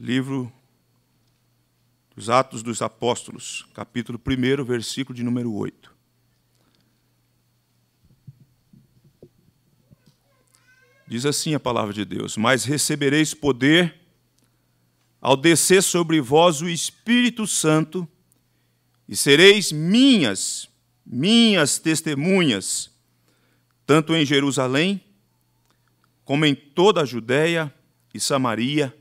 livro dos Atos dos Apóstolos, capítulo 1, versículo de número 8. Diz assim a palavra de Deus: Mas recebereis poder ao descer sobre vós o Espírito Santo, e sereis minhas, minhas testemunhas, tanto em Jerusalém, como em toda a Judéia e Samaria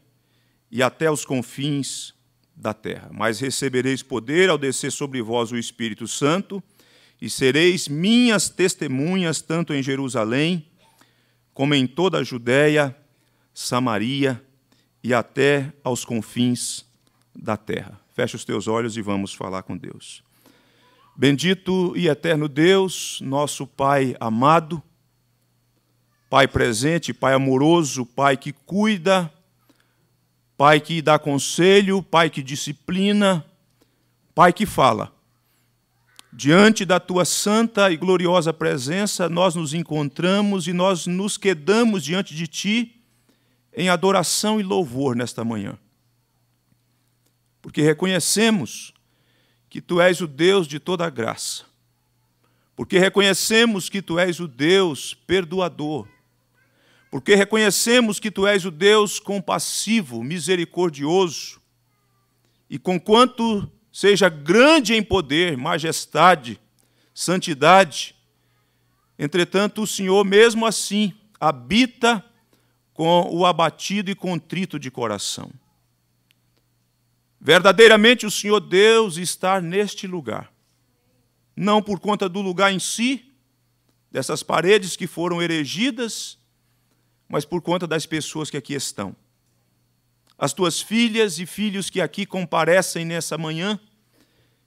e até os confins da terra. Mas recebereis poder ao descer sobre vós o Espírito Santo, e sereis minhas testemunhas, tanto em Jerusalém, como em toda a Judéia, Samaria e até aos confins da terra. Feche os teus olhos e vamos falar com Deus. Bendito e eterno Deus, nosso Pai amado, Pai presente, Pai amoroso, Pai que cuida pai que dá conselho, pai que disciplina, pai que fala. Diante da tua santa e gloriosa presença, nós nos encontramos e nós nos quedamos diante de ti em adoração e louvor nesta manhã. Porque reconhecemos que tu és o Deus de toda a graça. Porque reconhecemos que tu és o Deus perdoador porque reconhecemos que tu és o Deus compassivo, misericordioso, e conquanto seja grande em poder, majestade, santidade, entretanto o Senhor, mesmo assim, habita com o abatido e contrito de coração. Verdadeiramente o Senhor Deus está neste lugar, não por conta do lugar em si, dessas paredes que foram erigidas, mas por conta das pessoas que aqui estão. As tuas filhas e filhos que aqui comparecem nessa manhã,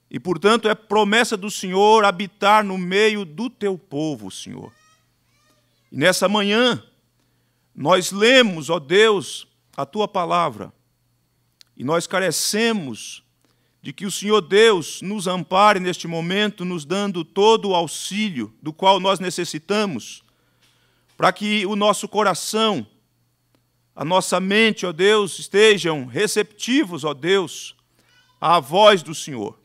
e portanto é promessa do Senhor habitar no meio do teu povo, Senhor. E nessa manhã, nós lemos, ó Deus, a tua palavra, e nós carecemos de que o Senhor Deus nos ampare neste momento, nos dando todo o auxílio do qual nós necessitamos para que o nosso coração, a nossa mente, ó Deus, estejam receptivos, ó Deus, à voz do Senhor.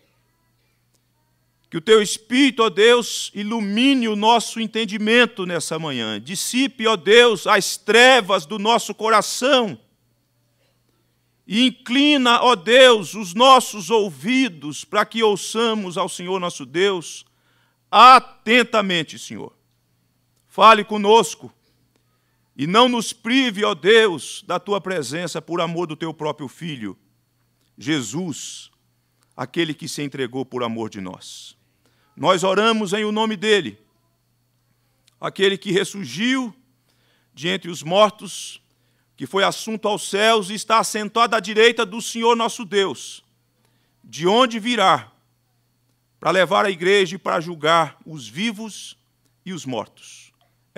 Que o teu espírito, ó Deus, ilumine o nosso entendimento nessa manhã. Dissipe, ó Deus, as trevas do nosso coração. E inclina, ó Deus, os nossos ouvidos para que ouçamos ao Senhor nosso Deus atentamente, Senhor fale conosco e não nos prive, ó Deus, da tua presença por amor do teu próprio filho, Jesus, aquele que se entregou por amor de nós. Nós oramos em o nome dele, aquele que ressurgiu de entre os mortos, que foi assunto aos céus e está assentado à direita do Senhor nosso Deus, de onde virá para levar a igreja e para julgar os vivos e os mortos.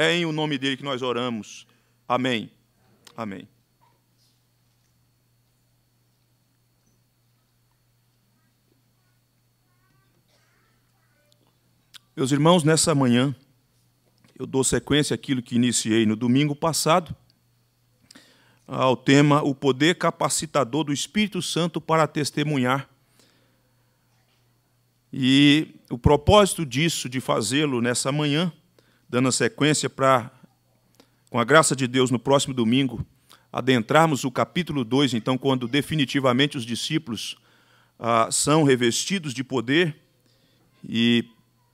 É em o nome dele que nós oramos. Amém. Amém. Meus irmãos, nessa manhã eu dou sequência àquilo que iniciei no domingo passado, ao tema O Poder Capacitador do Espírito Santo para Testemunhar. E o propósito disso, de fazê-lo nessa manhã, dando sequência para, com a graça de Deus, no próximo domingo, adentrarmos o capítulo 2, então, quando definitivamente os discípulos ah, são revestidos de poder e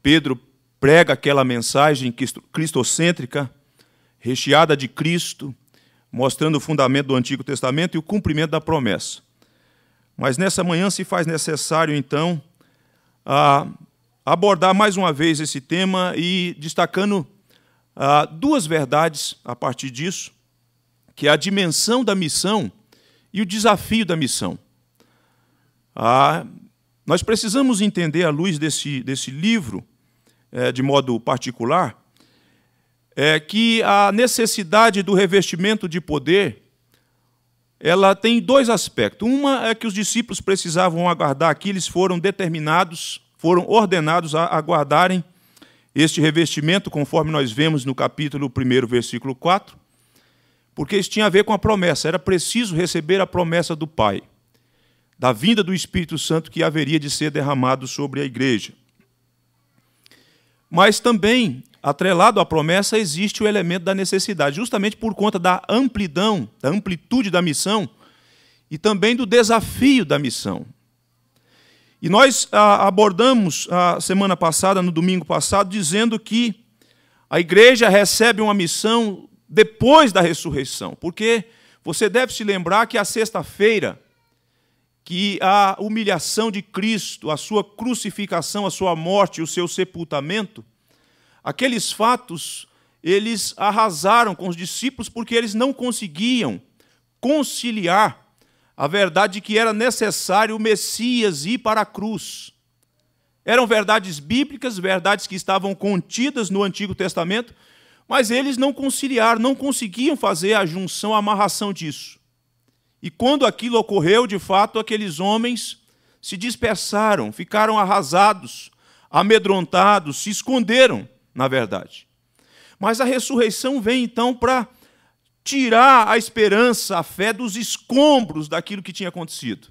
Pedro prega aquela mensagem cristocêntrica, recheada de Cristo, mostrando o fundamento do Antigo Testamento e o cumprimento da promessa. Mas nessa manhã se faz necessário, então, ah, abordar mais uma vez esse tema e destacando ah, duas verdades a partir disso, que é a dimensão da missão e o desafio da missão. Ah, nós precisamos entender, à luz desse, desse livro, é, de modo particular, é que a necessidade do revestimento de poder ela tem dois aspectos. Uma é que os discípulos precisavam aguardar aqui, eles foram determinados, foram ordenados a aguardarem este revestimento, conforme nós vemos no capítulo 1, versículo 4, porque isso tinha a ver com a promessa, era preciso receber a promessa do Pai, da vinda do Espírito Santo que haveria de ser derramado sobre a igreja. Mas também, atrelado à promessa, existe o elemento da necessidade, justamente por conta da amplidão, da amplitude da missão e também do desafio da missão. E nós ah, abordamos a ah, semana passada, no domingo passado, dizendo que a igreja recebe uma missão depois da ressurreição, porque você deve se lembrar que a sexta-feira, que a humilhação de Cristo, a sua crucificação, a sua morte, o seu sepultamento, aqueles fatos eles arrasaram com os discípulos porque eles não conseguiam conciliar a verdade que era necessário o Messias ir para a cruz. Eram verdades bíblicas, verdades que estavam contidas no Antigo Testamento, mas eles não conciliaram, não conseguiam fazer a junção, a amarração disso. E quando aquilo ocorreu, de fato, aqueles homens se dispersaram, ficaram arrasados, amedrontados, se esconderam, na verdade. Mas a ressurreição vem então para tirar a esperança, a fé dos escombros daquilo que tinha acontecido,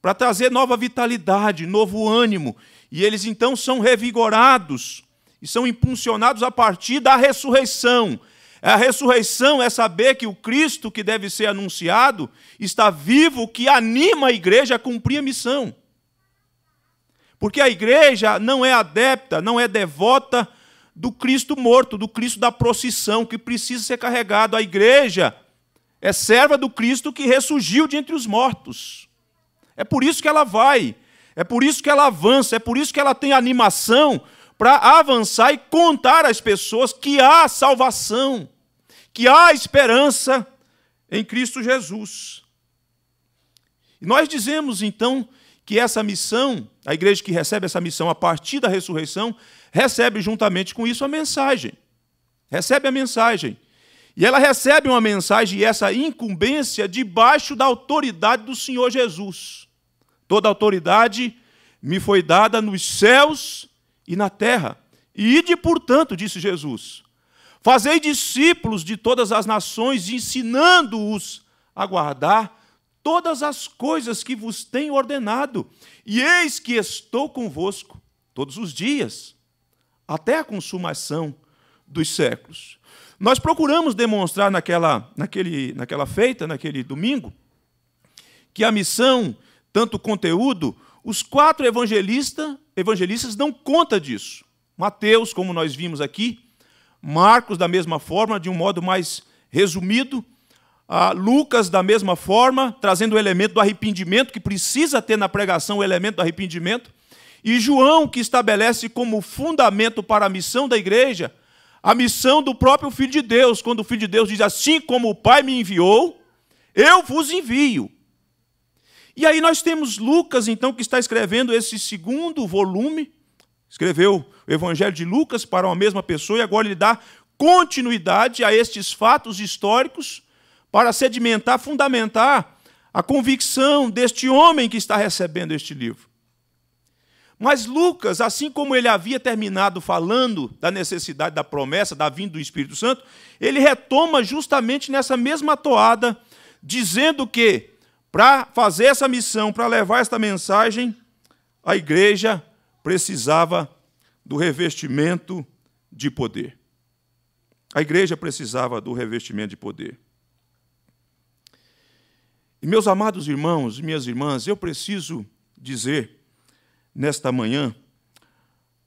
para trazer nova vitalidade, novo ânimo. E eles então são revigorados e são impulsionados a partir da ressurreição. A ressurreição é saber que o Cristo que deve ser anunciado está vivo, que anima a igreja a cumprir a missão. Porque a igreja não é adepta, não é devota do Cristo morto, do Cristo da procissão, que precisa ser carregado. A igreja é serva do Cristo que ressurgiu de entre os mortos. É por isso que ela vai, é por isso que ela avança, é por isso que ela tem animação para avançar e contar às pessoas que há salvação, que há esperança em Cristo Jesus. E nós dizemos então que essa missão, a igreja que recebe essa missão a partir da ressurreição, recebe juntamente com isso a mensagem. Recebe a mensagem. E ela recebe uma mensagem e essa incumbência debaixo da autoridade do Senhor Jesus. Toda autoridade me foi dada nos céus e na terra. E ide, portanto, disse Jesus, fazei discípulos de todas as nações, ensinando-os a guardar todas as coisas que vos tenho ordenado. E eis que estou convosco todos os dias, até a consumação dos séculos. Nós procuramos demonstrar naquela, naquele, naquela feita, naquele domingo, que a missão, tanto o conteúdo, os quatro evangelista, evangelistas dão conta disso. Mateus, como nós vimos aqui, Marcos, da mesma forma, de um modo mais resumido, Lucas, da mesma forma, trazendo o elemento do arrependimento, que precisa ter na pregação o elemento do arrependimento. E João, que estabelece como fundamento para a missão da igreja, a missão do próprio Filho de Deus, quando o Filho de Deus diz assim como o Pai me enviou, eu vos envio. E aí nós temos Lucas, então, que está escrevendo esse segundo volume, escreveu o Evangelho de Lucas para uma mesma pessoa, e agora ele dá continuidade a estes fatos históricos para sedimentar, fundamentar a convicção deste homem que está recebendo este livro. Mas Lucas, assim como ele havia terminado falando da necessidade da promessa, da vinda do Espírito Santo, ele retoma justamente nessa mesma toada, dizendo que para fazer essa missão, para levar esta mensagem, a igreja precisava do revestimento de poder. A igreja precisava do revestimento de poder. E meus amados irmãos e minhas irmãs, eu preciso dizer nesta manhã,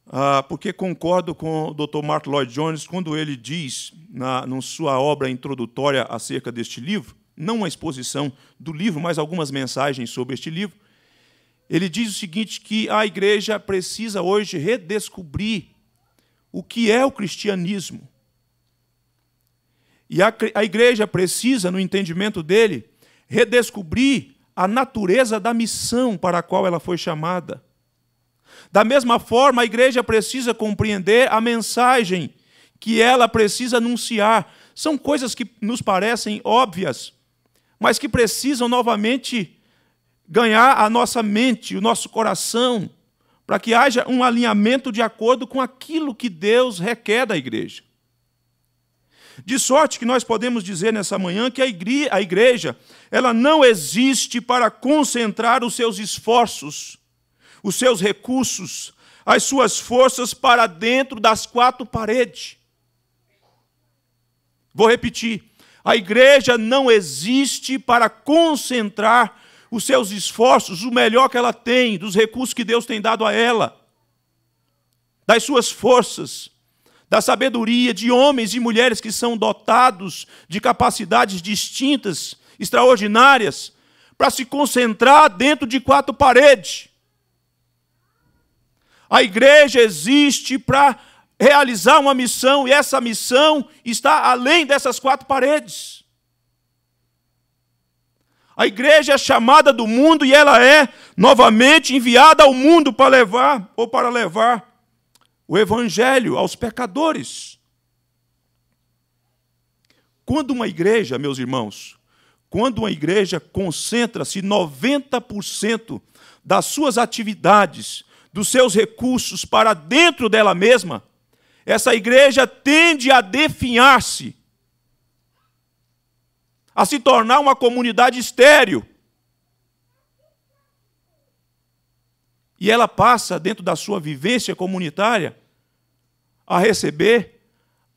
ah, porque concordo com o Dr. Martin Lloyd Jones quando ele diz, na, sua obra introdutória acerca deste livro, não uma exposição do livro, mas algumas mensagens sobre este livro, ele diz o seguinte: que a igreja precisa hoje redescobrir o que é o cristianismo. E a, a igreja precisa, no entendimento dele, redescobrir a natureza da missão para a qual ela foi chamada. Da mesma forma, a igreja precisa compreender a mensagem que ela precisa anunciar. São coisas que nos parecem óbvias, mas que precisam novamente ganhar a nossa mente, o nosso coração, para que haja um alinhamento de acordo com aquilo que Deus requer da igreja. De sorte que nós podemos dizer nessa manhã que a igreja, a igreja ela não existe para concentrar os seus esforços os seus recursos, as suas forças para dentro das quatro paredes. Vou repetir. A igreja não existe para concentrar os seus esforços, o melhor que ela tem, dos recursos que Deus tem dado a ela, das suas forças, da sabedoria de homens e mulheres que são dotados de capacidades distintas, extraordinárias, para se concentrar dentro de quatro paredes. A igreja existe para realizar uma missão e essa missão está além dessas quatro paredes. A igreja é chamada do mundo e ela é novamente enviada ao mundo para levar ou para levar o evangelho aos pecadores. Quando uma igreja, meus irmãos, quando uma igreja concentra-se 90% das suas atividades dos seus recursos para dentro dela mesma, essa igreja tende a definhar-se, a se tornar uma comunidade estéril. E ela passa, dentro da sua vivência comunitária, a receber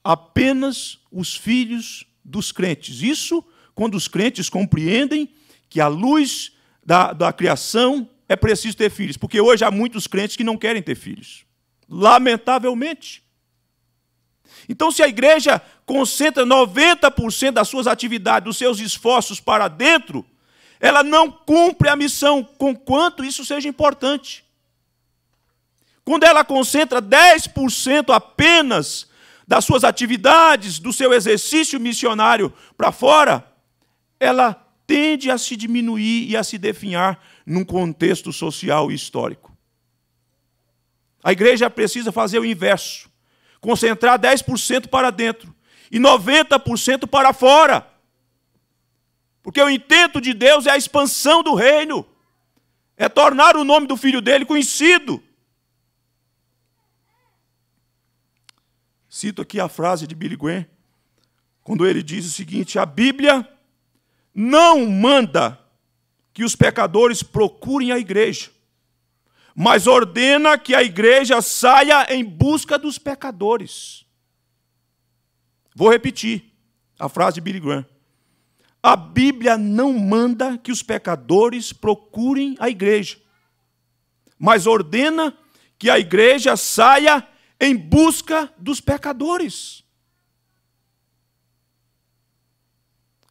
apenas os filhos dos crentes. Isso quando os crentes compreendem que a luz da, da criação é preciso ter filhos, porque hoje há muitos crentes que não querem ter filhos. Lamentavelmente. Então, se a igreja concentra 90% das suas atividades, dos seus esforços para dentro, ela não cumpre a missão, quanto isso seja importante. Quando ela concentra 10% apenas das suas atividades, do seu exercício missionário para fora, ela tende a se diminuir e a se definhar num contexto social e histórico. A igreja precisa fazer o inverso: concentrar 10% para dentro e 90% para fora. Porque o intento de Deus é a expansão do reino, é tornar o nome do filho dele conhecido. Cito aqui a frase de Billy Graham, quando ele diz o seguinte: a Bíblia não manda que os pecadores procurem a igreja, mas ordena que a igreja saia em busca dos pecadores. Vou repetir a frase de Billy Graham. A Bíblia não manda que os pecadores procurem a igreja, mas ordena que a igreja saia em busca dos pecadores.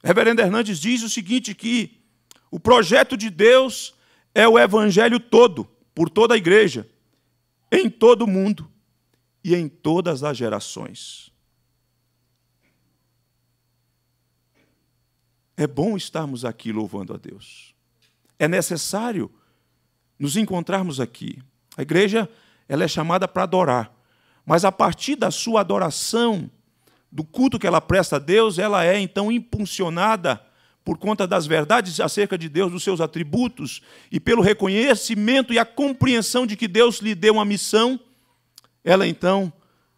Reverendo Hernandes diz o seguinte que o projeto de Deus é o evangelho todo, por toda a igreja, em todo o mundo e em todas as gerações. É bom estarmos aqui louvando a Deus. É necessário nos encontrarmos aqui. A igreja ela é chamada para adorar, mas a partir da sua adoração, do culto que ela presta a Deus, ela é então impulsionada por conta das verdades acerca de Deus, dos seus atributos, e pelo reconhecimento e a compreensão de que Deus lhe deu uma missão, ela então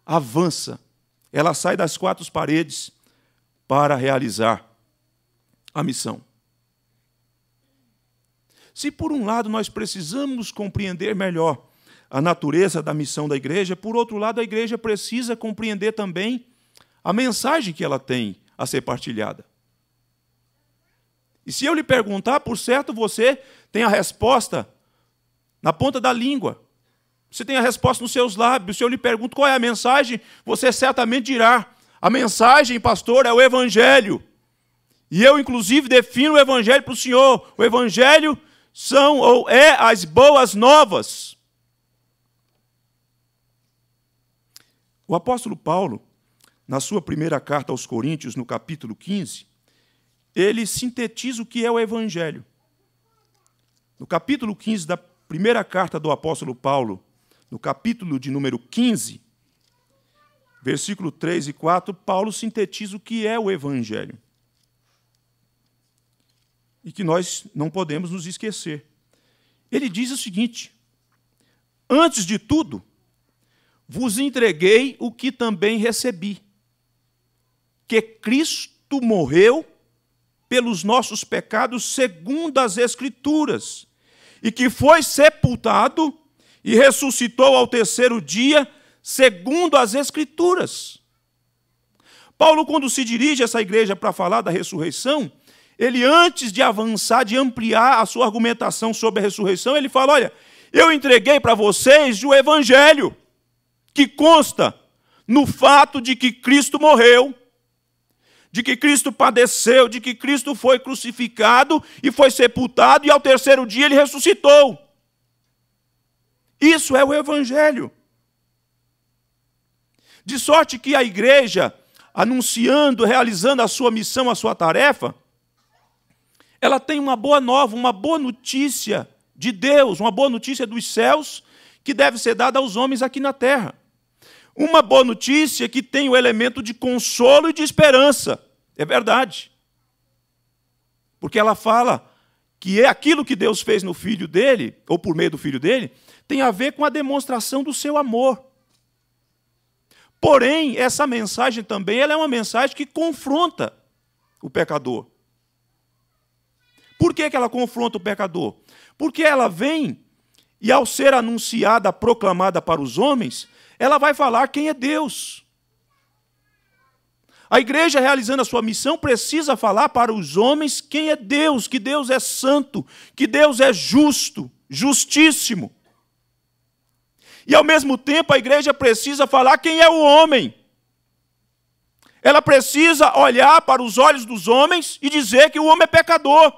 avança, ela sai das quatro paredes para realizar a missão. Se por um lado nós precisamos compreender melhor a natureza da missão da igreja, por outro lado a igreja precisa compreender também a mensagem que ela tem a ser partilhada. E se eu lhe perguntar, por certo você tem a resposta na ponta da língua. Você tem a resposta nos seus lábios. Se eu lhe pergunto qual é a mensagem, você certamente dirá: a mensagem, pastor, é o Evangelho. E eu, inclusive, defino o Evangelho para o Senhor. O Evangelho são ou é as boas novas. O apóstolo Paulo, na sua primeira carta aos Coríntios, no capítulo 15, ele sintetiza o que é o Evangelho. No capítulo 15 da primeira carta do apóstolo Paulo, no capítulo de número 15, versículo 3 e 4, Paulo sintetiza o que é o Evangelho. E que nós não podemos nos esquecer. Ele diz o seguinte: Antes de tudo, vos entreguei o que também recebi, que Cristo morreu pelos nossos pecados, segundo as Escrituras, e que foi sepultado e ressuscitou ao terceiro dia, segundo as Escrituras. Paulo, quando se dirige a essa igreja para falar da ressurreição, ele, antes de avançar, de ampliar a sua argumentação sobre a ressurreição, ele fala: Olha, eu entreguei para vocês o Evangelho, que consta no fato de que Cristo morreu de que Cristo padeceu, de que Cristo foi crucificado e foi sepultado, e ao terceiro dia ele ressuscitou. Isso é o Evangelho. De sorte que a igreja, anunciando, realizando a sua missão, a sua tarefa, ela tem uma boa nova, uma boa notícia de Deus, uma boa notícia dos céus, que deve ser dada aos homens aqui na terra. Uma boa notícia é que tem o elemento de consolo e de esperança. É verdade. Porque ela fala que é aquilo que Deus fez no filho dele, ou por meio do filho dele, tem a ver com a demonstração do seu amor. Porém, essa mensagem também ela é uma mensagem que confronta o pecador. Por que, que ela confronta o pecador? Porque ela vem e, ao ser anunciada, proclamada para os homens, ela vai falar quem é Deus. A igreja, realizando a sua missão, precisa falar para os homens quem é Deus, que Deus é santo, que Deus é justo, justíssimo. E ao mesmo tempo, a igreja precisa falar quem é o homem. Ela precisa olhar para os olhos dos homens e dizer que o homem é pecador,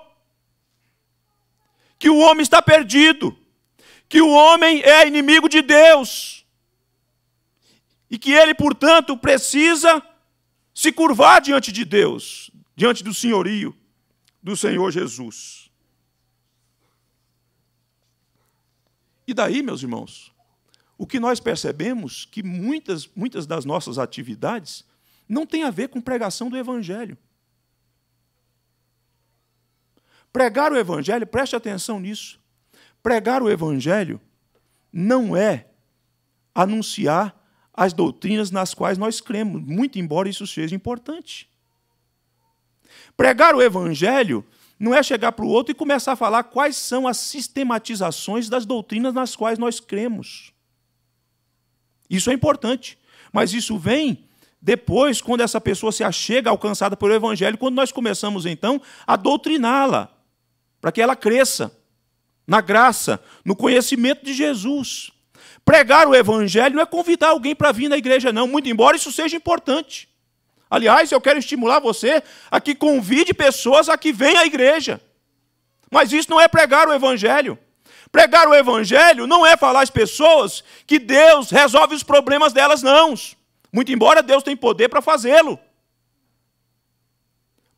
que o homem está perdido, que o homem é inimigo de Deus e que ele, portanto, precisa se curvar diante de Deus, diante do senhorio do Senhor Jesus. E daí, meus irmãos, o que nós percebemos que muitas, muitas das nossas atividades não tem a ver com pregação do Evangelho. Pregar o Evangelho, preste atenção nisso. Pregar o Evangelho não é anunciar as doutrinas nas quais nós cremos, muito embora isso seja importante. Pregar o evangelho não é chegar para o outro e começar a falar quais são as sistematizações das doutrinas nas quais nós cremos. Isso é importante, mas isso vem depois, quando essa pessoa se achega alcançada pelo Evangelho, quando nós começamos então a doutriná-la, para que ela cresça na graça, no conhecimento de Jesus. Pregar o evangelho não é convidar alguém para vir na igreja, não, muito embora isso seja importante. Aliás, eu quero estimular você a que convide pessoas a que venham à igreja. Mas isso não é pregar o evangelho. Pregar o evangelho não é falar às pessoas que Deus resolve os problemas delas, não. Muito embora Deus tenha poder para fazê-lo.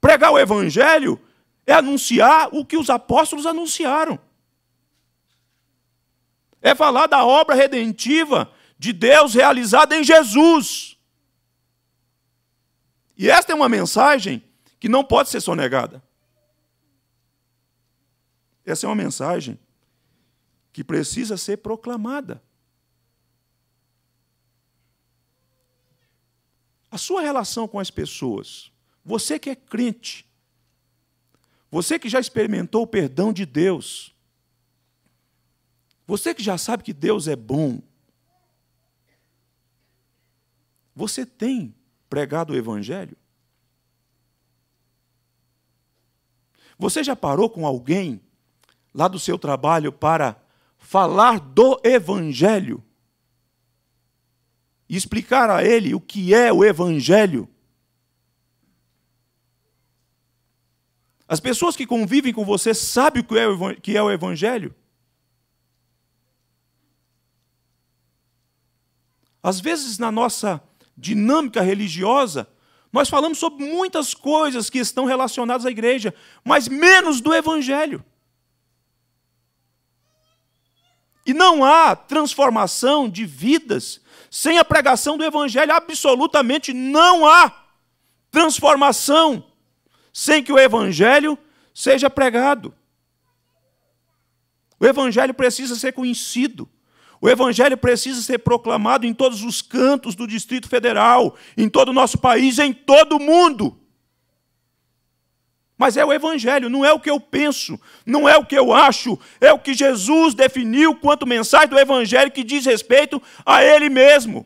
Pregar o evangelho é anunciar o que os apóstolos anunciaram é falar da obra redentiva de Deus realizada em Jesus. E esta é uma mensagem que não pode ser sonegada. Essa é uma mensagem que precisa ser proclamada. A sua relação com as pessoas, você que é crente, você que já experimentou o perdão de Deus, você que já sabe que Deus é bom, você tem pregado o Evangelho? Você já parou com alguém lá do seu trabalho para falar do Evangelho? E explicar a ele o que é o Evangelho? As pessoas que convivem com você sabem o que é o é Evangelho? Às vezes, na nossa dinâmica religiosa, nós falamos sobre muitas coisas que estão relacionadas à igreja, mas menos do evangelho. E não há transformação de vidas sem a pregação do Evangelho. Absolutamente não há transformação sem que o Evangelho seja pregado. O Evangelho precisa ser conhecido. O Evangelho precisa ser proclamado em todos os cantos do Distrito Federal, em todo o nosso país, em todo o mundo. Mas é o Evangelho, não é o que eu penso, não é o que eu acho, é o que Jesus definiu quanto mensagem do Evangelho que diz respeito a Ele mesmo.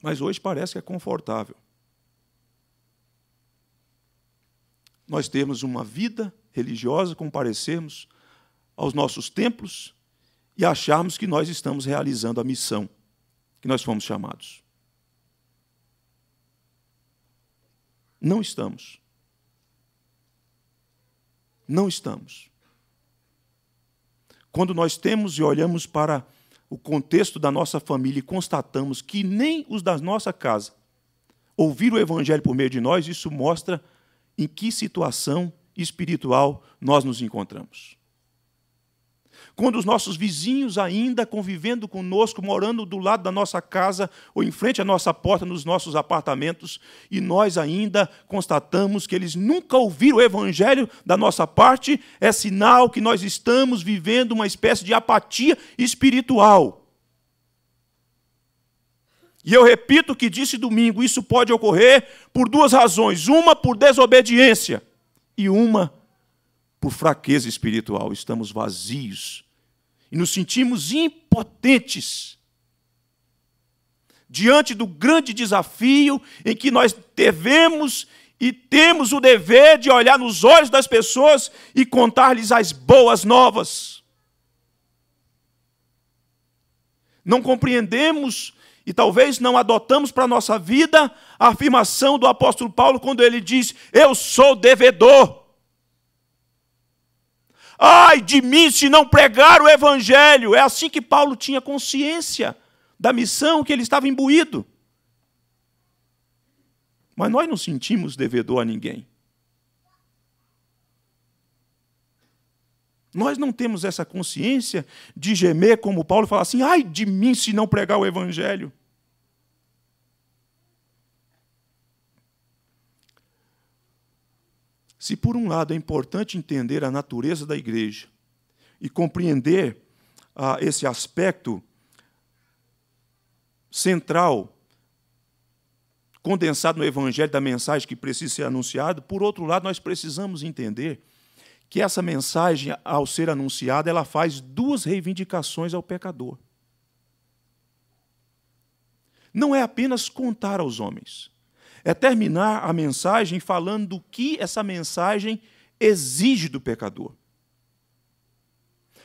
Mas hoje parece que é confortável. Nós temos uma vida religiosa comparecermos aos nossos templos e acharmos que nós estamos realizando a missão que nós fomos chamados. Não estamos. Não estamos. Quando nós temos e olhamos para o contexto da nossa família e constatamos que nem os da nossa casa ouviram o Evangelho por meio de nós, isso mostra em que situação espiritual nós nos encontramos. Quando os nossos vizinhos, ainda convivendo conosco, morando do lado da nossa casa ou em frente à nossa porta, nos nossos apartamentos, e nós ainda constatamos que eles nunca ouviram o evangelho da nossa parte, é sinal que nós estamos vivendo uma espécie de apatia espiritual. E eu repito o que disse domingo: isso pode ocorrer por duas razões. Uma, por desobediência e uma por fraqueza espiritual. Estamos vazios e nos sentimos impotentes diante do grande desafio em que nós devemos e temos o dever de olhar nos olhos das pessoas e contar-lhes as boas novas. Não compreendemos e talvez não adotamos para a nossa vida a afirmação do apóstolo Paulo quando ele diz: Eu sou devedor. Ai de mim se não pregar o evangelho. É assim que Paulo tinha consciência da missão que ele estava imbuído. Mas nós não sentimos devedor a ninguém. Nós não temos essa consciência de gemer como Paulo fala assim: ai de mim se não pregar o Evangelho. Se, por um lado, é importante entender a natureza da igreja e compreender ah, esse aspecto central, condensado no Evangelho da mensagem que precisa ser anunciada, por outro lado, nós precisamos entender que essa mensagem, ao ser anunciada, ela faz duas reivindicações ao pecador. Não é apenas contar aos homens é terminar a mensagem falando do que essa mensagem exige do pecador.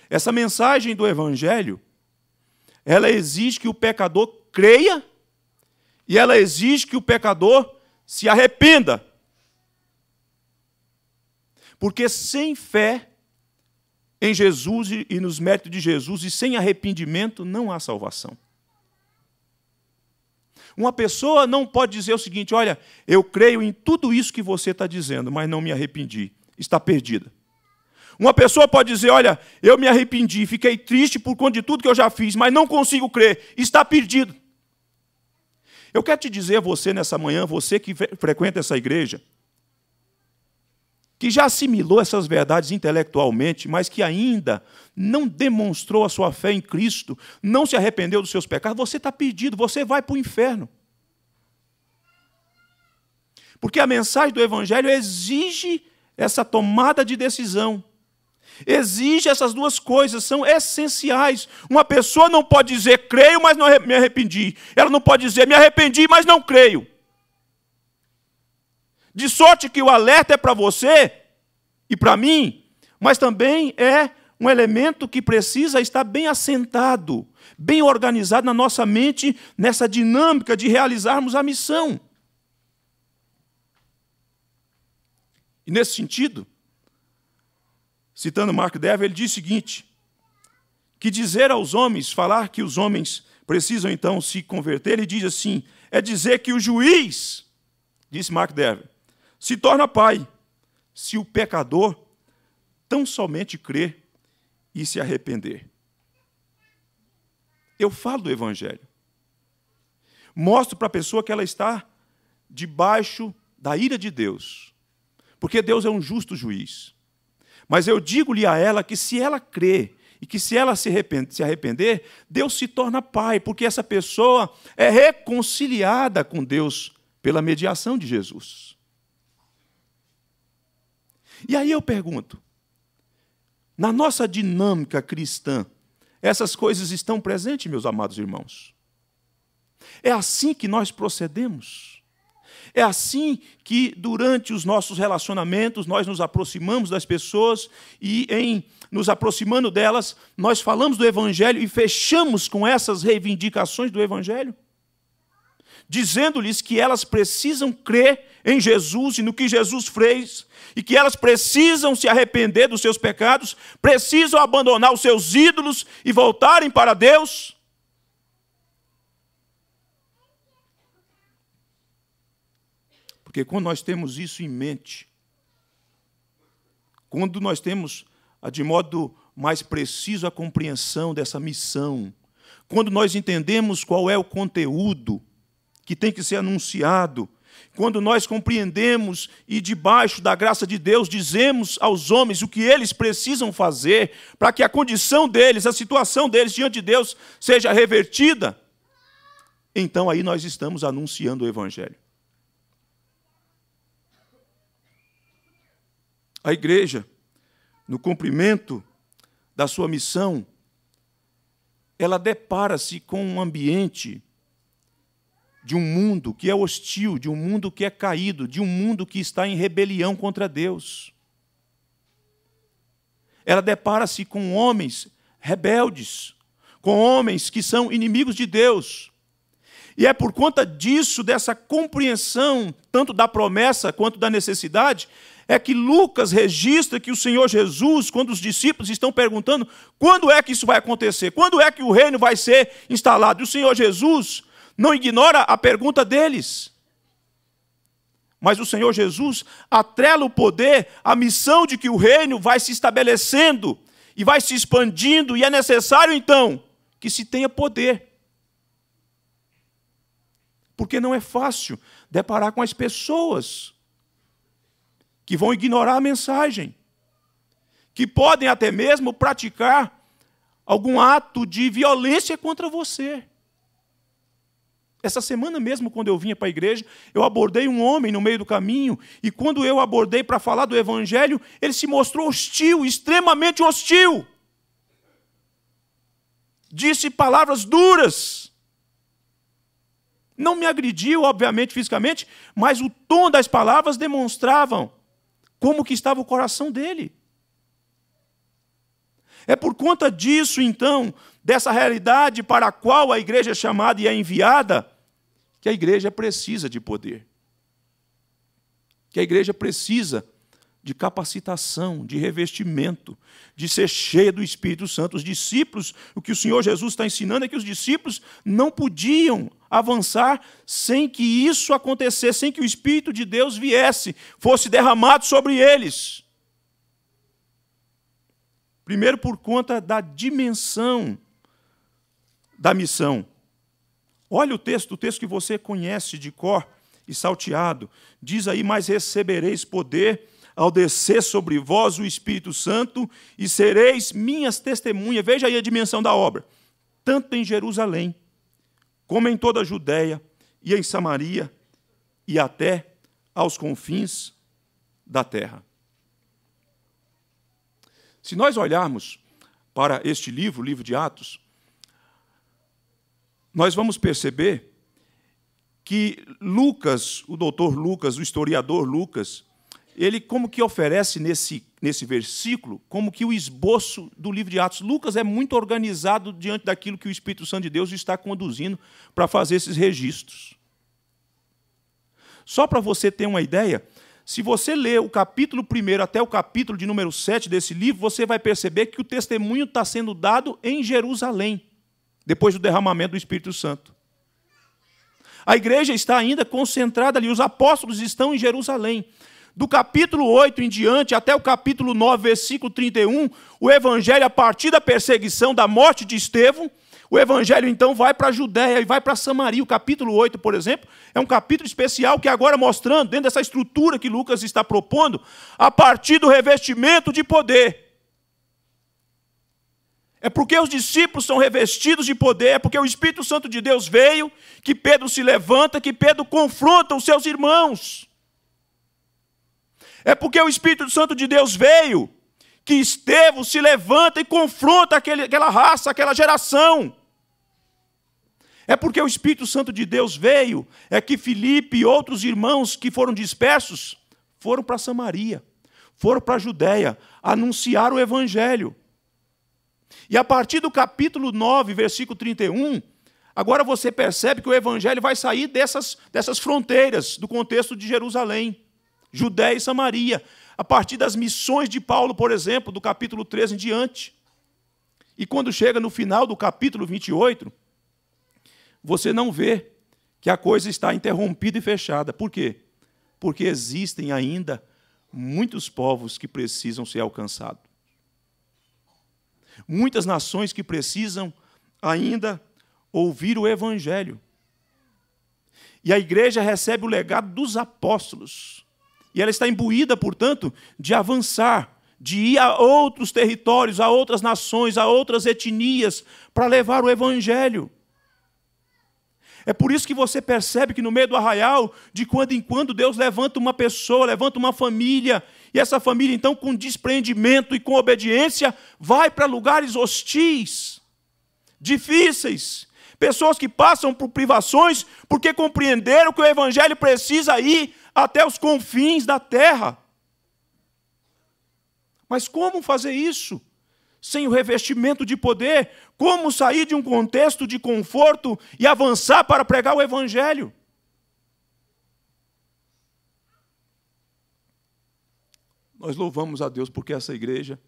Essa mensagem do evangelho, ela exige que o pecador creia e ela exige que o pecador se arrependa. Porque sem fé em Jesus e nos méritos de Jesus e sem arrependimento não há salvação. Uma pessoa não pode dizer o seguinte: olha, eu creio em tudo isso que você está dizendo, mas não me arrependi. Está perdida. Uma pessoa pode dizer: olha, eu me arrependi, fiquei triste por conta de tudo que eu já fiz, mas não consigo crer. Está perdido. Eu quero te dizer, você nessa manhã, você que frequenta essa igreja, que já assimilou essas verdades intelectualmente, mas que ainda não demonstrou a sua fé em Cristo, não se arrependeu dos seus pecados, você está perdido, você vai para o inferno. Porque a mensagem do Evangelho exige essa tomada de decisão. Exige essas duas coisas, são essenciais. Uma pessoa não pode dizer creio, mas não me arrependi. Ela não pode dizer me arrependi, mas não creio. De sorte que o alerta é para você e para mim, mas também é um elemento que precisa estar bem assentado, bem organizado na nossa mente, nessa dinâmica de realizarmos a missão. E nesse sentido, citando Mark Dever, ele diz o seguinte: que dizer aos homens, falar que os homens precisam então se converter, ele diz assim: é dizer que o juiz, disse Mark Dever, se torna pai, se o pecador tão somente crer e se arrepender. Eu falo do Evangelho. Mostro para a pessoa que ela está debaixo da ira de Deus, porque Deus é um justo juiz. Mas eu digo-lhe a ela que se ela crer e que se ela se arrepender, se arrepender, Deus se torna pai, porque essa pessoa é reconciliada com Deus pela mediação de Jesus. E aí eu pergunto: na nossa dinâmica cristã, essas coisas estão presentes, meus amados irmãos? É assim que nós procedemos? É assim que, durante os nossos relacionamentos, nós nos aproximamos das pessoas e, em nos aproximando delas, nós falamos do Evangelho e fechamos com essas reivindicações do Evangelho? dizendo-lhes que elas precisam crer em Jesus e no que Jesus fez, e que elas precisam se arrepender dos seus pecados, precisam abandonar os seus ídolos e voltarem para Deus. Porque quando nós temos isso em mente, quando nós temos ah, de modo mais preciso a compreensão dessa missão, quando nós entendemos qual é o conteúdo, que tem que ser anunciado. Quando nós compreendemos e, debaixo da graça de Deus, dizemos aos homens o que eles precisam fazer para que a condição deles, a situação deles diante de Deus seja revertida, então aí nós estamos anunciando o Evangelho. A igreja, no cumprimento da sua missão, ela depara-se com um ambiente de um mundo que é hostil, de um mundo que é caído, de um mundo que está em rebelião contra Deus. Ela depara-se com homens rebeldes, com homens que são inimigos de Deus. E é por conta disso, dessa compreensão, tanto da promessa quanto da necessidade, é que Lucas registra que o Senhor Jesus, quando os discípulos estão perguntando quando é que isso vai acontecer, quando é que o reino vai ser instalado, e o Senhor Jesus não ignora a pergunta deles. Mas o Senhor Jesus atrela o poder à missão de que o reino vai se estabelecendo e vai se expandindo, e é necessário então que se tenha poder. Porque não é fácil deparar com as pessoas que vão ignorar a mensagem, que podem até mesmo praticar algum ato de violência contra você. Essa semana mesmo, quando eu vinha para a igreja, eu abordei um homem no meio do caminho, e quando eu abordei para falar do Evangelho, ele se mostrou hostil, extremamente hostil. Disse palavras duras. Não me agrediu, obviamente, fisicamente, mas o tom das palavras demonstravam como que estava o coração dele. É por conta disso, então, dessa realidade para a qual a igreja é chamada e é enviada, que a igreja precisa de poder, que a igreja precisa de capacitação, de revestimento, de ser cheia do Espírito Santo. Os discípulos, o que o Senhor Jesus está ensinando é que os discípulos não podiam avançar sem que isso acontecesse, sem que o Espírito de Deus viesse, fosse derramado sobre eles. Primeiro, por conta da dimensão da missão. Olha o texto, o texto que você conhece de cor e salteado. Diz aí: Mas recebereis poder ao descer sobre vós o Espírito Santo e sereis minhas testemunhas. Veja aí a dimensão da obra. Tanto em Jerusalém, como em toda a Judéia e em Samaria e até aos confins da terra. Se nós olharmos para este livro, o livro de Atos, nós vamos perceber que Lucas, o doutor Lucas, o historiador Lucas, ele como que oferece nesse, nesse versículo como que o esboço do livro de Atos. Lucas é muito organizado diante daquilo que o Espírito Santo de Deus está conduzindo para fazer esses registros. Só para você ter uma ideia, se você ler o capítulo 1 até o capítulo de número 7 desse livro, você vai perceber que o testemunho está sendo dado em Jerusalém depois do derramamento do Espírito Santo. A igreja está ainda concentrada ali, os apóstolos estão em Jerusalém. Do capítulo 8 em diante até o capítulo 9, versículo 31, o evangelho, a partir da perseguição, da morte de Estevão, o evangelho então vai para a Judéia e vai para Samaria. O capítulo 8, por exemplo, é um capítulo especial que agora mostrando, dentro dessa estrutura que Lucas está propondo, a partir do revestimento de poder é porque os discípulos são revestidos de poder, é porque o Espírito Santo de Deus veio, que Pedro se levanta, que Pedro confronta os seus irmãos. É porque o Espírito Santo de Deus veio, que Estevão se levanta e confronta aquele, aquela raça, aquela geração. É porque o Espírito Santo de Deus veio, é que Filipe e outros irmãos que foram dispersos foram para Samaria, foram para a Judéia, anunciar o Evangelho. E a partir do capítulo 9, versículo 31, agora você percebe que o evangelho vai sair dessas, dessas fronteiras, do contexto de Jerusalém, Judéia e Samaria, a partir das missões de Paulo, por exemplo, do capítulo 13 em diante. E quando chega no final do capítulo 28, você não vê que a coisa está interrompida e fechada. Por quê? Porque existem ainda muitos povos que precisam ser alcançados. Muitas nações que precisam ainda ouvir o Evangelho. E a igreja recebe o legado dos apóstolos. E ela está imbuída, portanto, de avançar, de ir a outros territórios, a outras nações, a outras etnias, para levar o Evangelho. É por isso que você percebe que no meio do arraial, de quando em quando, Deus levanta uma pessoa, levanta uma família, e essa família, então, com despreendimento e com obediência, vai para lugares hostis, difíceis. Pessoas que passam por privações porque compreenderam que o evangelho precisa ir até os confins da terra. Mas como fazer isso? Sem o revestimento de poder? Como sair de um contexto de conforto e avançar para pregar o Evangelho? Nós louvamos a Deus porque essa igreja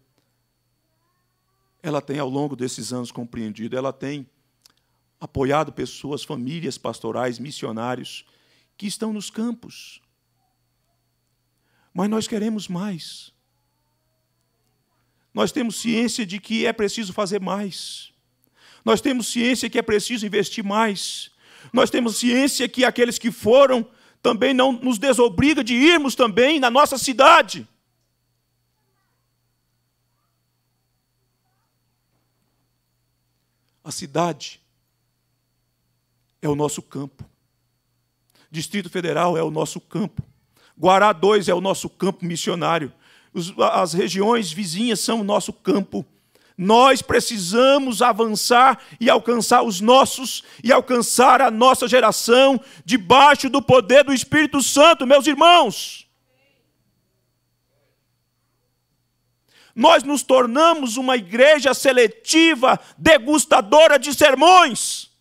ela tem ao longo desses anos compreendido, ela tem apoiado pessoas, famílias pastorais, missionários que estão nos campos. Mas nós queremos mais. Nós temos ciência de que é preciso fazer mais. Nós temos ciência que é preciso investir mais. Nós temos ciência que aqueles que foram também não nos desobriga de irmos também na nossa cidade. A cidade é o nosso campo. Distrito Federal é o nosso campo. Guará 2 é o nosso campo missionário. as regiões vizinhas são o nosso campo. Nós precisamos avançar e alcançar os nossos e alcançar a nossa geração debaixo do poder do Espírito Santo, meus irmãos. nós nos tornamos uma igreja seletiva, degustadora de sermões.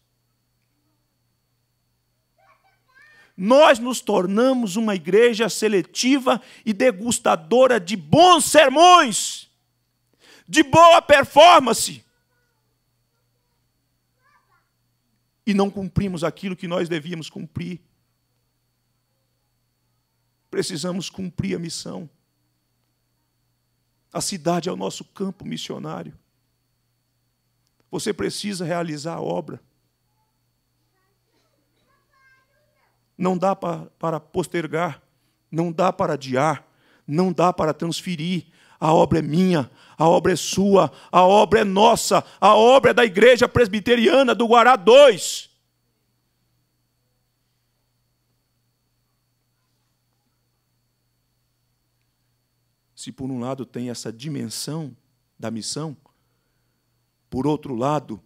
Nós nos tornamos uma igreja seletiva e degustadora de bons sermões, de boa performance. E não cumprimos aquilo que nós devíamos cumprir. Precisamos cumprir a missão. A cidade é o nosso campo missionário. Você precisa realizar a obra. Não dá para postergar, não dá para adiar, não dá para transferir. A obra é minha, a obra é sua, a obra é nossa, a obra é da Igreja Presbiteriana do Guará 2. se por um lado tem essa dimensão da missão, por outro lado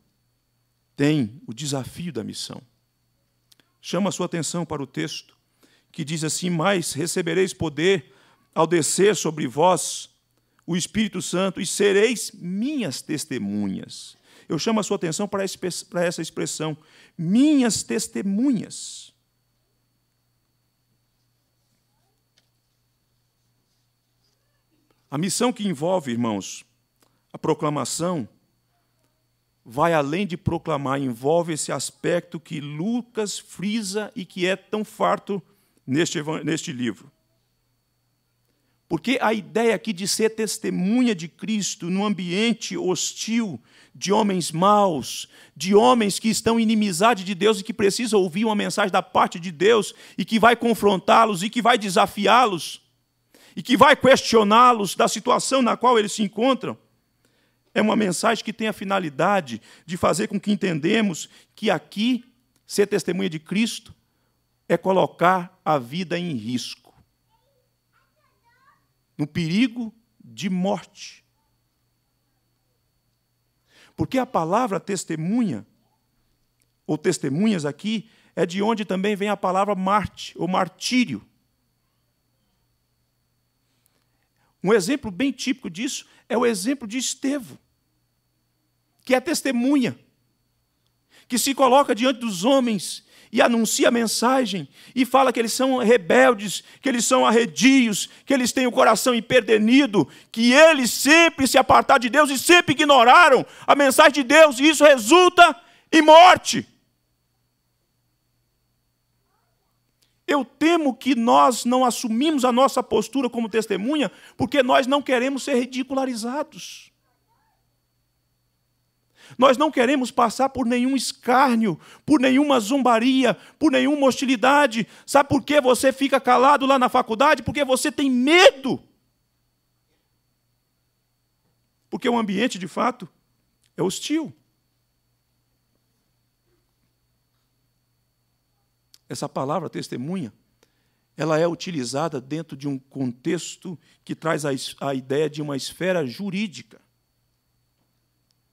tem o desafio da missão. Chama a sua atenção para o texto que diz assim: "Mas recebereis poder ao descer sobre vós o Espírito Santo e sereis minhas testemunhas". Eu chamo a sua atenção para essa expressão, minhas testemunhas. A missão que envolve, irmãos, a proclamação, vai além de proclamar, envolve esse aspecto que Lucas frisa e que é tão farto neste, neste livro. Porque a ideia aqui de ser testemunha de Cristo num ambiente hostil, de homens maus, de homens que estão em inimizade de Deus e que precisam ouvir uma mensagem da parte de Deus e que vai confrontá-los e que vai desafiá-los, e que vai questioná-los da situação na qual eles se encontram, é uma mensagem que tem a finalidade de fazer com que entendemos que aqui ser testemunha de Cristo é colocar a vida em risco, no perigo de morte. Porque a palavra testemunha, ou testemunhas aqui, é de onde também vem a palavra marte, ou martírio. Um exemplo bem típico disso é o exemplo de Estevão, que é testemunha, que se coloca diante dos homens e anuncia a mensagem e fala que eles são rebeldes, que eles são arredios, que eles têm o coração imperdenido, que eles sempre se apartaram de Deus e sempre ignoraram a mensagem de Deus, e isso resulta em morte. Eu temo que nós não assumimos a nossa postura como testemunha porque nós não queremos ser ridicularizados. Nós não queremos passar por nenhum escárnio, por nenhuma zombaria, por nenhuma hostilidade. Sabe por que você fica calado lá na faculdade? Porque você tem medo. Porque o ambiente, de fato, é hostil. essa palavra testemunha, ela é utilizada dentro de um contexto que traz a, a ideia de uma esfera jurídica,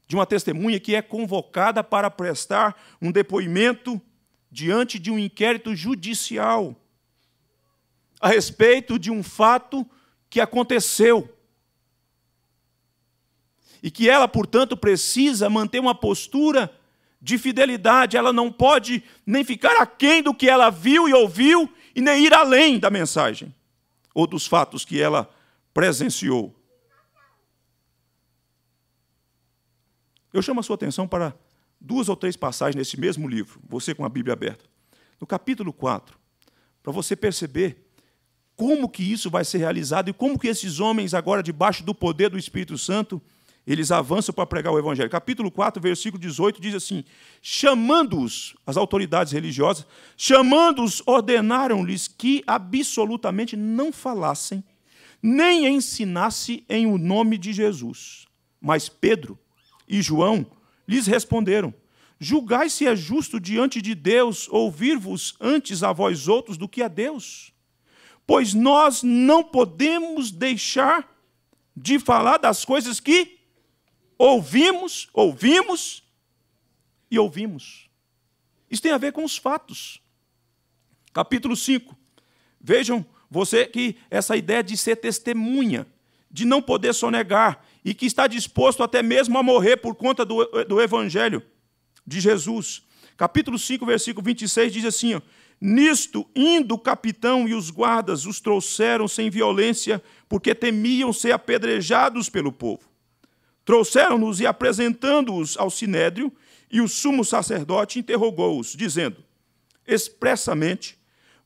de uma testemunha que é convocada para prestar um depoimento diante de um inquérito judicial a respeito de um fato que aconteceu. E que ela, portanto, precisa manter uma postura de fidelidade, ela não pode nem ficar aquém do que ela viu e ouviu e nem ir além da mensagem ou dos fatos que ela presenciou. Eu chamo a sua atenção para duas ou três passagens nesse mesmo livro, você com a Bíblia aberta. No capítulo 4, para você perceber como que isso vai ser realizado e como que esses homens agora debaixo do poder do Espírito Santo eles avançam para pregar o evangelho. Capítulo 4, versículo 18 diz assim: Chamando-os, as autoridades religiosas, chamando-os, ordenaram-lhes que absolutamente não falassem, nem ensinasse em o nome de Jesus. Mas Pedro e João lhes responderam: Julgai se é justo diante de Deus ouvir-vos antes a vós outros do que a Deus. Pois nós não podemos deixar de falar das coisas que Ouvimos, ouvimos e ouvimos. Isso tem a ver com os fatos. Capítulo 5. Vejam você que essa ideia de ser testemunha, de não poder sonegar e que está disposto até mesmo a morrer por conta do, do evangelho de Jesus. Capítulo 5, versículo 26 diz assim: ó, Nisto, indo o capitão e os guardas os trouxeram sem violência, porque temiam ser apedrejados pelo povo. Trouxeram-nos e apresentando-os ao sinédrio, e o sumo sacerdote interrogou-os, dizendo: Expressamente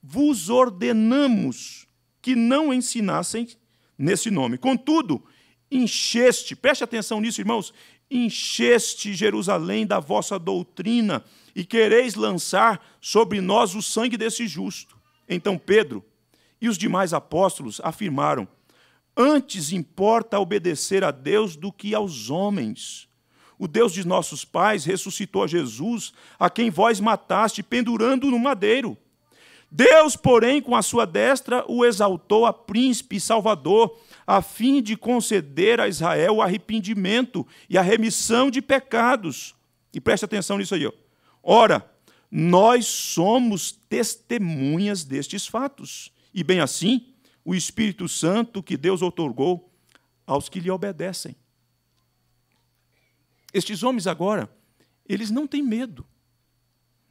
vos ordenamos que não ensinassem nesse nome. Contudo, encheste, preste atenção nisso, irmãos, encheste Jerusalém da vossa doutrina e quereis lançar sobre nós o sangue desse justo. Então Pedro e os demais apóstolos afirmaram: Antes importa obedecer a Deus do que aos homens. O Deus de nossos pais ressuscitou a Jesus, a quem vós mataste, pendurando no madeiro. Deus, porém, com a sua destra, o exaltou a príncipe e salvador, a fim de conceder a Israel o arrependimento e a remissão de pecados. E preste atenção nisso aí. Ó. Ora, nós somos testemunhas destes fatos. E bem assim, o Espírito Santo que Deus otorgou aos que lhe obedecem. Estes homens agora, eles não têm medo.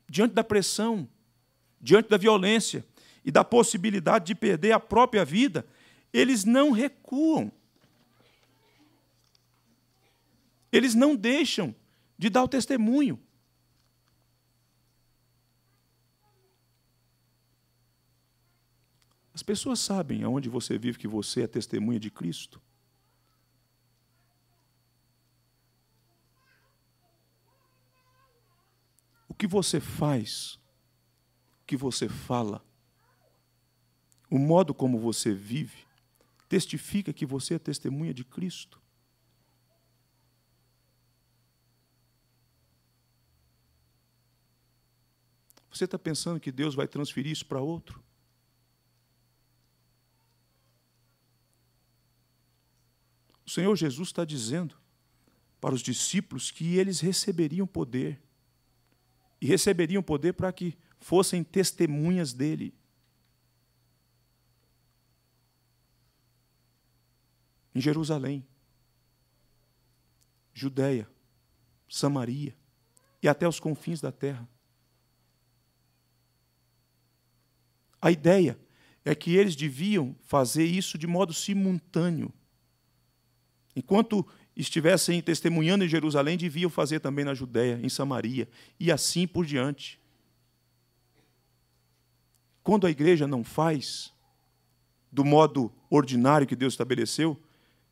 Diante da pressão, diante da violência e da possibilidade de perder a própria vida, eles não recuam. Eles não deixam de dar o testemunho. As pessoas sabem aonde você vive que você é testemunha de Cristo. O que você faz, o que você fala, o modo como você vive, testifica que você é testemunha de Cristo. Você está pensando que Deus vai transferir isso para outro? O Senhor Jesus está dizendo para os discípulos que eles receberiam poder. E receberiam poder para que fossem testemunhas dele. Em Jerusalém, Judéia, Samaria e até os confins da terra. A ideia é que eles deviam fazer isso de modo simultâneo, Enquanto estivessem testemunhando em Jerusalém, deviam fazer também na Judéia, em Samaria, e assim por diante. Quando a igreja não faz do modo ordinário que Deus estabeleceu,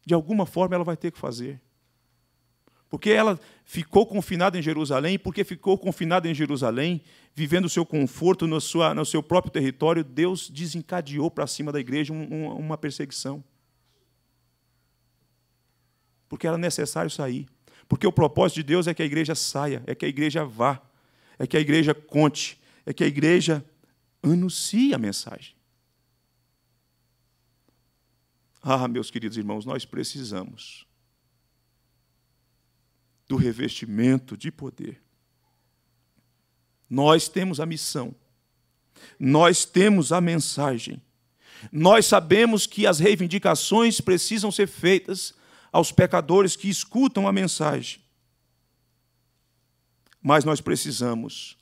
de alguma forma ela vai ter que fazer. Porque ela ficou confinada em Jerusalém, porque ficou confinada em Jerusalém, vivendo o seu conforto no, sua, no seu próprio território, Deus desencadeou para cima da igreja uma perseguição porque era necessário sair. Porque o propósito de Deus é que a igreja saia, é que a igreja vá, é que a igreja conte, é que a igreja anuncie a mensagem. Ah, meus queridos irmãos, nós precisamos do revestimento de poder. Nós temos a missão, nós temos a mensagem, nós sabemos que as reivindicações precisam ser feitas aos pecadores que escutam a mensagem. Mas nós precisamos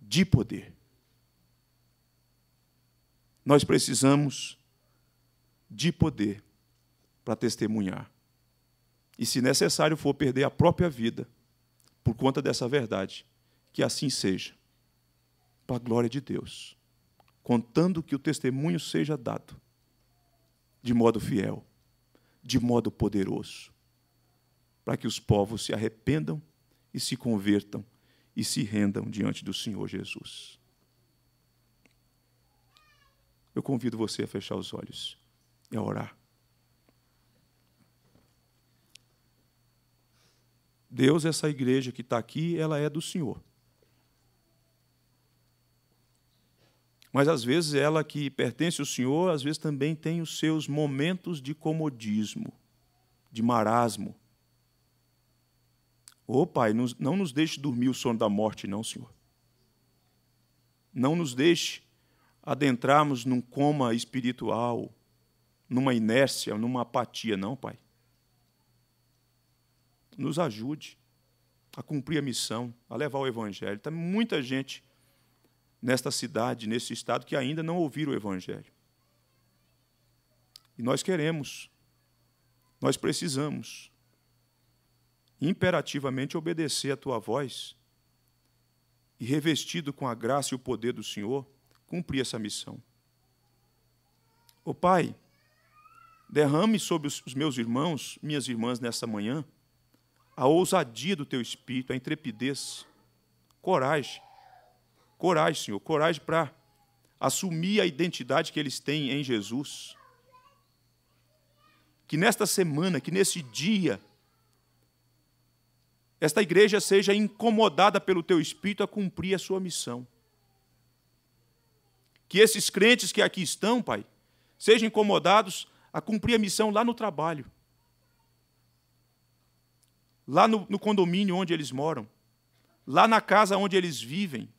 de poder. Nós precisamos de poder para testemunhar. E, se necessário for, perder a própria vida por conta dessa verdade, que assim seja, para a glória de Deus, contando que o testemunho seja dado de modo fiel de modo poderoso, para que os povos se arrependam e se convertam e se rendam diante do Senhor Jesus. Eu convido você a fechar os olhos e a orar. Deus, essa igreja que está aqui, ela é do Senhor. Mas às vezes ela que pertence ao Senhor, às vezes também tem os seus momentos de comodismo, de marasmo. Ô oh, Pai, não nos deixe dormir o sono da morte, não, Senhor. Não nos deixe adentrarmos num coma espiritual, numa inércia, numa apatia, não, Pai. Nos ajude a cumprir a missão, a levar o Evangelho. Tem tá, muita gente nesta cidade, nesse estado, que ainda não ouviram o Evangelho. E nós queremos, nós precisamos imperativamente obedecer a tua voz e, revestido com a graça e o poder do Senhor, cumprir essa missão. Ó Pai, derrame sobre os meus irmãos, minhas irmãs, nessa manhã, a ousadia do teu espírito, a intrepidez, coragem Coragem, Senhor, coragem para assumir a identidade que eles têm em Jesus. Que nesta semana, que nesse dia, esta igreja seja incomodada pelo teu espírito a cumprir a sua missão. Que esses crentes que aqui estão, Pai, sejam incomodados a cumprir a missão lá no trabalho, lá no, no condomínio onde eles moram, lá na casa onde eles vivem,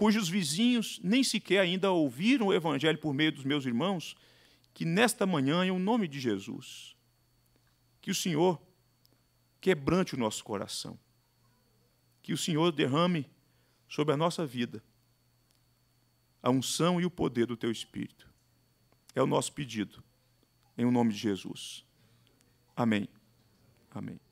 cujos vizinhos nem sequer ainda ouviram o Evangelho por meio dos meus irmãos, que nesta manhã, em o nome de Jesus, que o Senhor quebrante o nosso coração, que o Senhor derrame sobre a nossa vida a unção e o poder do Teu Espírito. É o nosso pedido, em o nome de Jesus. Amém. Amém.